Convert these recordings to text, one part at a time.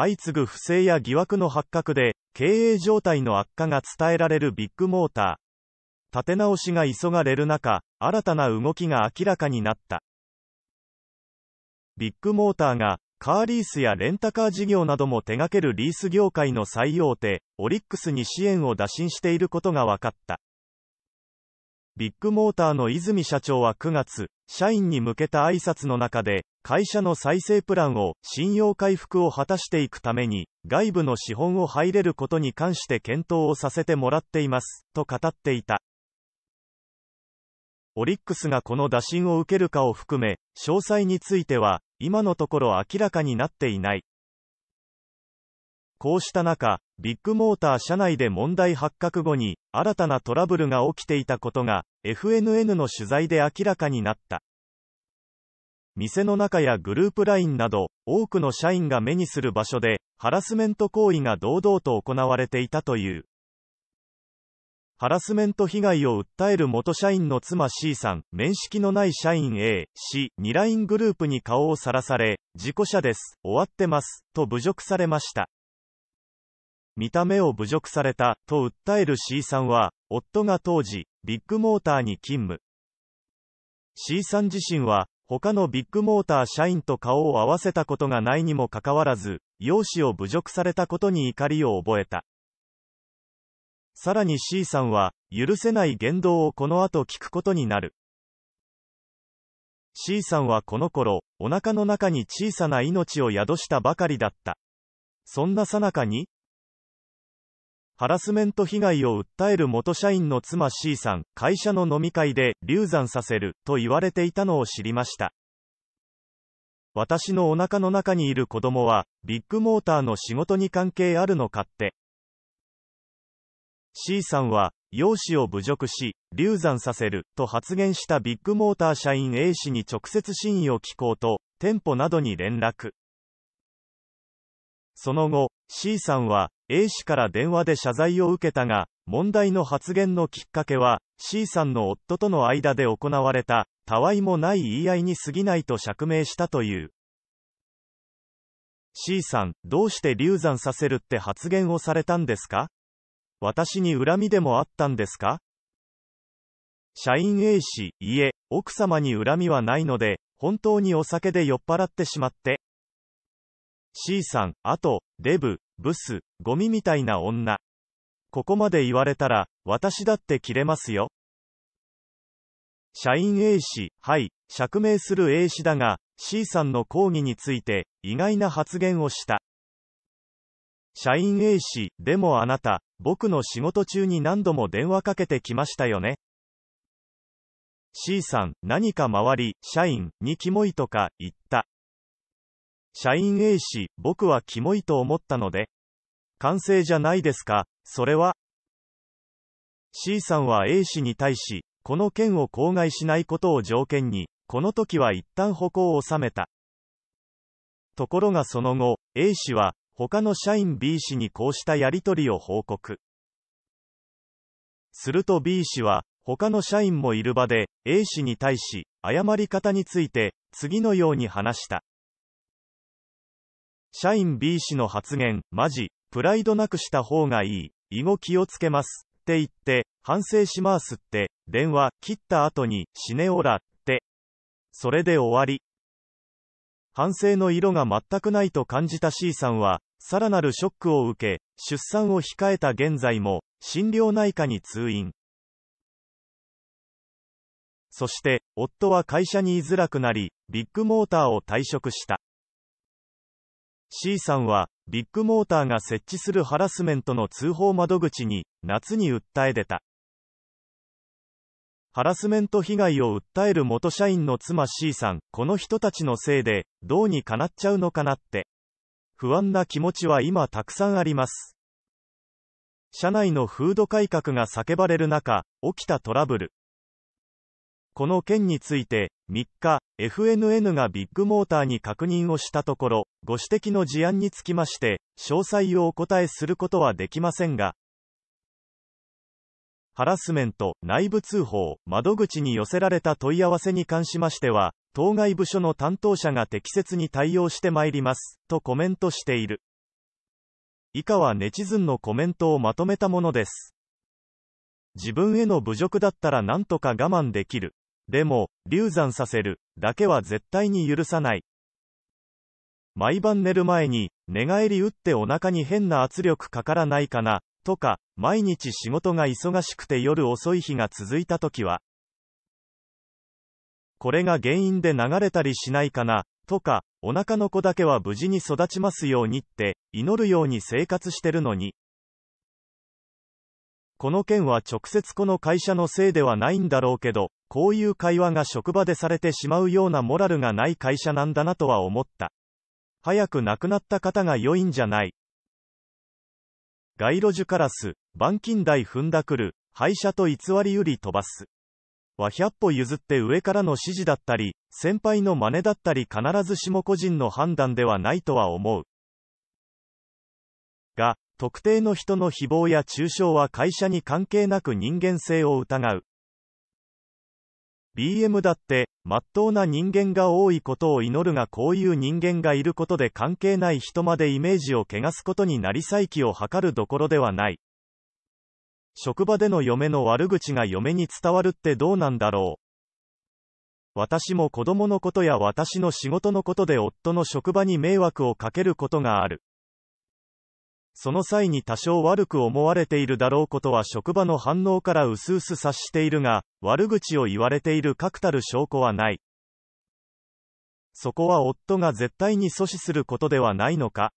相次ぐ不正や疑惑の発覚で、経営状態の悪化が伝えられるビッグモーター。立て直しが急がれる中、新たな動きが明らかになった。ビッグモーターが、カーリースやレンタカー事業なども手掛けるリース業界の最大手、オリックスに支援を打診していることが分かった。ビッグモーターの泉社長は9月、社員に向けた挨拶の中で、会社の再生プランを信用回復を果たしていくために、外部の資本を入れることに関して検討をさせてもらっています、と語っていた。オリックスがこの打診を受けるかを含め、詳細については、今のところ明らかになっていない。こうした中、ビッグモーター社内で問題発覚後に、新たなトラブルが起きていたことが、FNN の取材で明らかになった。店の中やグループ LINE など、多くの社員が目にする場所で、ハラスメント行為が堂々と行われていたという。ハラスメント被害を訴える元社員の妻 C さん、面識のない社員 A、C、2 LINE グループに顔をさらされ、事故車です、終わってます、と侮辱されました。見た目を侮辱された、と訴える C さんは、夫が当時、ビッグモーターに勤務。C さん自身は、他のビッグモーター社員と顔を合わせたことがないにもかかわらず、容姿を侮辱されたことに怒りを覚えた。さらに C さんは、許せない言動をこの後聞くことになる。C さんはこの頃、お腹の中に小さな命を宿したばかりだった。そんなさなかに、ハラスメント被害を訴える元社員の妻 C さん、会社の飲み会で、流産させる、と言われていたのを知りました。私のお腹の中にいる子供は、ビッグモーターの仕事に関係あるのかって。C さんは、容姿を侮辱し、流産させる、と発言したビッグモーター社員 A 氏に直接真意を聞こうと、店舗などに連絡。その後、C さんは、A 氏から電話で謝罪を受けたが、問題の発言のきっかけは、C さんの夫との間で行われた、たわいもない言い合いに過ぎないと釈明したという。C さん、どうして流産させるって発言をされたんですか私に恨みでもあったんですか社員 A 氏、いえ、奥様に恨みはないので、本当にお酒で酔っ払ってしまって、C さん、あと、デブ、ブス、ゴミみたいな女。ここまで言われたら、私だって切れますよ。社員 A 氏、はい、釈明する A 氏だが、C さんの抗議について、意外な発言をした。社員 A 氏、でもあなた、僕の仕事中に何度も電話かけてきましたよね。C さん、何か周り、社員、にキモいとか、言った。社員 A 氏、僕はキモいと思ったので、完成じゃないですか、それは。C さんは A 氏に対し、この件を口外しないことを条件に、この時は一旦歩行を収めた。ところがその後、A 氏は、他の社員 B 氏にこうしたやり取りを報告。すると B 氏は、他の社員もいる場で、A 氏に対し、誤り方について、次のように話した。社員 B 氏の発言、マジ、プライドなくした方がいい、以後気をつけます、って言って、反省しますって、電話、切った後に、死ねおら、って。それで終わり。反省の色が全くないと感じた C さんは、さらなるショックを受け、出産を控えた現在も、心療内科に通院。そして、夫は会社に居づらくなり、ビッグモーターを退職した。C さんは、ビッグモーターが設置するハラスメントの通報窓口に、夏に訴え出た。ハラスメント被害を訴える元社員の妻 C さん、この人たちのせいで、どうにかなっちゃうのかなって。不安な気持ちは今たくさんあります。社内の風土改革が叫ばれる中、起きたトラブル。この件について、3日、FNN がビッグモーターに確認をしたところ、ご指摘の事案につきまして、詳細をお答えすることはできませんが、ハラスメント、内部通報、窓口に寄せられた問い合わせに関しましては、当該部署の担当者が適切に対応してまいります、とコメントしている。以下はネチズンのコメントをまとめたものです。自分への侮辱だったら何とか我慢できる。でも、流産させる、だけは絶対に許さない。毎晩寝る前に、寝返り打ってお腹に変な圧力かからないかな、とか、毎日仕事が忙しくて夜遅い日が続いた時は、これが原因で流れたりしないかな、とか、お腹の子だけは無事に育ちますようにって、祈るように生活してるのに、この件は直接この会社のせいではないんだろうけど、こういう会話が職場でされてしまうようなモラルがない会社なんだなとは思った。早く亡くなった方が良いんじゃない。街路樹カラス、板金台踏んだくる、廃車と偽り売り飛ばす。は100歩譲って上からの指示だったり、先輩の真似だったり必ずしも個人の判断ではないとは思う。特定の人の誹謗や中傷は会社に関係なく人間性を疑う。BM だって、まっとうな人間が多いことを祈るがこういう人間がいることで関係ない人までイメージを汚すことになり再起を図るどころではない。職場での嫁の悪口が嫁に伝わるってどうなんだろう。私も子供のことや私の仕事のことで夫の職場に迷惑をかけることがある。その際に多少悪く思われているだろうことは職場の反応から薄々察しているが、悪口を言われている確たる証拠はない。そこは夫が絶対に阻止することではないのか。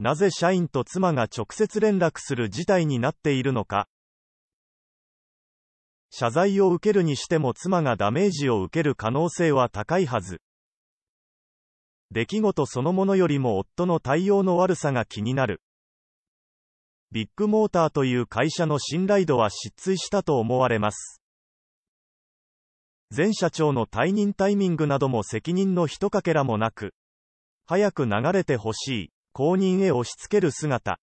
なぜ社員と妻が直接連絡する事態になっているのか。謝罪を受けるにしても妻がダメージを受ける可能性は高いはず。出来事そのものよりも夫の対応の悪さが気になる。ビッグモーターという会社の信頼度は失墜したと思われます。前社長の退任タイミングなども責任のひとかけらもなく、早く流れてほしい、後任へ押し付ける姿。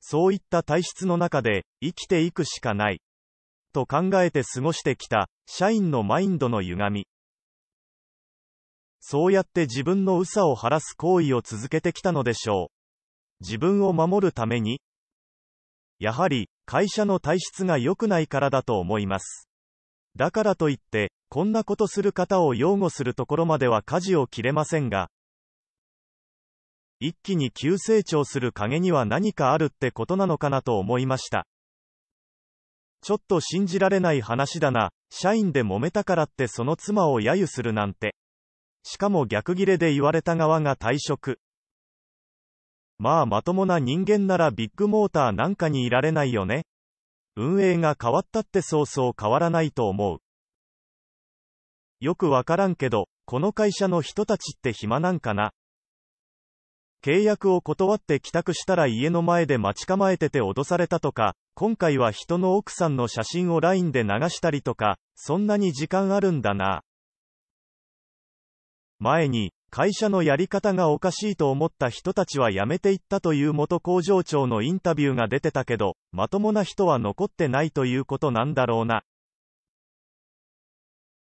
そういった体質の中で、生きていくしかない。と考えて過ごしてきた、社員のマインドの歪み。そうやって自分の嘘を晴らす行為を続けてきたのでしょう。自分を守るために、やはり、会社の体質が良くないからだと思います。だからといって、こんなことする方を擁護するところまでは舵を切れませんが、一気に急成長する陰には何かあるってことなのかなと思いました。ちょっと信じられない話だな、社員で揉めたからってその妻を揶揄するなんて。しかも逆ギレで言われた側が退職。まあまともな人間ならビッグモーターなんかにいられないよね。運営が変わったってそうそう変わらないと思う。よくわからんけど、この会社の人たちって暇なんかな。契約を断って帰宅したら家の前で待ち構えてて脅されたとか、今回は人の奥さんの写真を LINE で流したりとか、そんなに時間あるんだな。前に、会社のやり方がおかしいと思った人たちは辞めていったという元工場長のインタビューが出てたけど、まともな人は残ってないということなんだろうな。